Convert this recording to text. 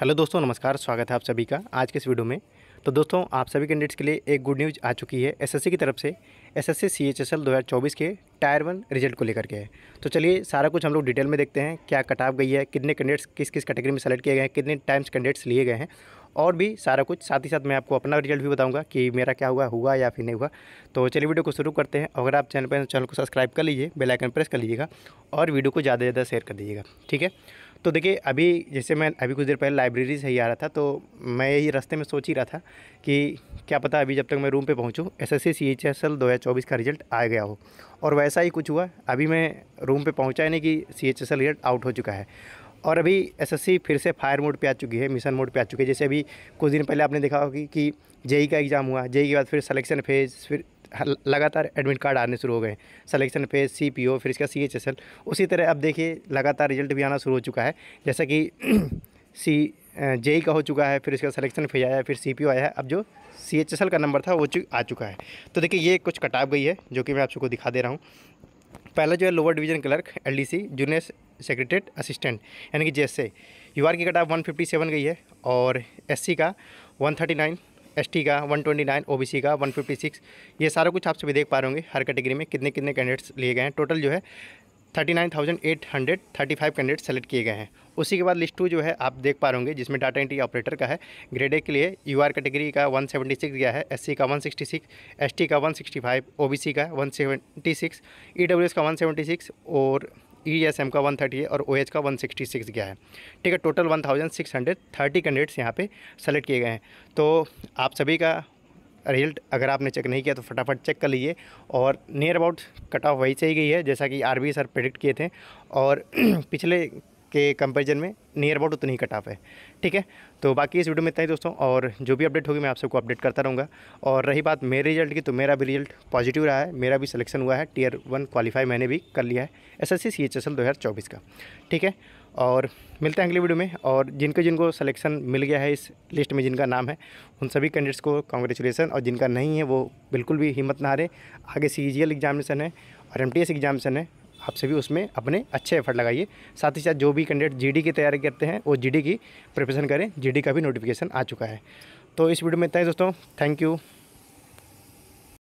hello दोस्तों नमस्कार स्वागत है आप सभी का आज के इस वीडियो में तो दोस्तों आप सभी कैंडिडेट्स के लिए एक गुड न्यूज़ आ चुकी है एसएससी की तरफ से एसएससी सीएचएसएल 2024 के टायर वन रिजल्ट को लेकर के है तो चलिए सारा कुछ हम लोग डिटेल में देखते हैं क्या कटाव गई है कितने कैंडिडेट्स किस किस कैटेगरी में सेलेक्ट किए गए हैं कितने टाइम्स कैंडिडेट्स लिए गए हैं और भी सारा कुछ साथ ही साथ मैं आपको अपना रिजल्ट भी बताऊँगा कि मेरा क्या हुआ हुआ या फिर नहीं हुआ तो चलिए वीडियो को शुरू करते हैं अगर आप चैनल पर तो चैनल को सब्सक्राइब कर लीजिए बेलाइकन प्रेस कर लीजिएगा और वीडियो को ज़्यादा से ज़्यादा शेयर कर दीजिएगा ठीक है तो देखिए अभी जैसे मैं अभी कुछ देर पहले लाइब्रेरी से ही आ रहा था तो मैं यही रास्ते में सोच ही रहा था कि क्या पता अभी जब तक मैं रूम पे पहुंचूं S S C C H S L दो हज़ार चौबीस का रिजल्ट आ गया हो और वैसा ही कुछ हुआ अभी मैं रूम पे पहुंचा नहीं कि C H S L result out हो चुका है और अभी एसएससी फिर से फायर मोड पे आ चुकी है मिशन मोड पे आ चुकी है जैसे अभी कुछ दिन पहले आपने देखा होगी कि जेई e e का एग्ज़ाम हुआ जेई e के बाद फिर सलेक्शन फेज फिर लगातार एडमिट कार्ड आने शुरू हो गए selection phase C P O फिर इसका सी एच एस एल उसी तरह अब देखिए लगातार रिजल्ट भी आना शुरू हो चुका है जैसा कि सी जेई का हो चुका है फिर इसका सलेक्शन फेज आया फिर सी पी ओ आया है अब जो सी एच एस एल का नंबर था वो आ चुका है तो देखिए ये कुछ कटाव गई है जो कि मैं आप सबको दिखा दे रहा हूँ पहला जो है lower division clerk L D C junior secretariat assistant यानी कि जैसे यू आर की कट वन फिफ्टी सेवन गई है और एस सी का one thirty nine S T का one twenty nine O B C का वन फिफ्टी सिक्स ये सारा कुछ आप सभी देख पा रहे होंगे हर कैटेगरी में कितने कितने कैंडिडेट्स लिए गए हैं टोटल जो है thirty nine thousand eight hundred thirty five candidate select किए गए हैं उसी के बाद लिस्ट टू जो है आप देख पा रहे जिसमें डाटा एंट्री ऑपरेटर का है ग्रेड ए के लिए यू आर कैटेगरी का वन सेवेंटी सिक्स गया है एस सी का one sixty six S T का one sixty five O B C का one seventy six E W S का वन सेवेंटी सिक्स और ई एस एम का one thirty है और ओ एच का वन सिक्सटी सिक्स गया है ठीक है total one thousand six hundred thirty candidates यहाँ पे सेलेक्ट किए गए हैं तो आप सभी का रिजल्ट अगर आपने चेक नहीं किया तो फटाफट चेक कर लीजिए और नियर अबाउट कट ऑफ वही से ही गई है जैसा कि आर सर प्रेडिक्ट किए थे और पिछले के कंपेरिजन में नियर अबाउट उतनी ही कटाफ है ठीक है तो बाकी इस वीडियो में इतना ही दोस्तों और जो भी अपडेट होगी मैं आप सबको अपडेट करता रहूँगा और रही बात मेरे रिजल्ट की तो मेरा भी रिजल्ट पॉजिटिव रहा है मेरा भी सिलेक्शन हुआ है टीयर वन क्वालिफाई मैंने भी कर लिया है S S C H S L दो हज़ार चौबीस का ठीक है और मिलते हैं अगली वीडियो में और जिनको जिनको सिलेक्शन मिल गया है इस लिस्ट में जिनका नाम है उन सभी कैंडिडेट्स को कॉन्ग्रेचुलेसन और जिनका नहीं है वो बिल्कुल भी हिम्मत ना हारे आगे सी जी एल एग्जामिनेशन है और एम टी एस एग्जामिनेशन है आप सभी उसमें अपने अच्छे एफर्ट लगाइए साथ ही साथ जो भी कैंडिडेट जीडी की तैयारी करते हैं वो जीडी की प्रिपरेशन करें जीडी का भी नोटिफिकेशन आ चुका है तो इस वीडियो में इतना ही दोस्तों थैंक यू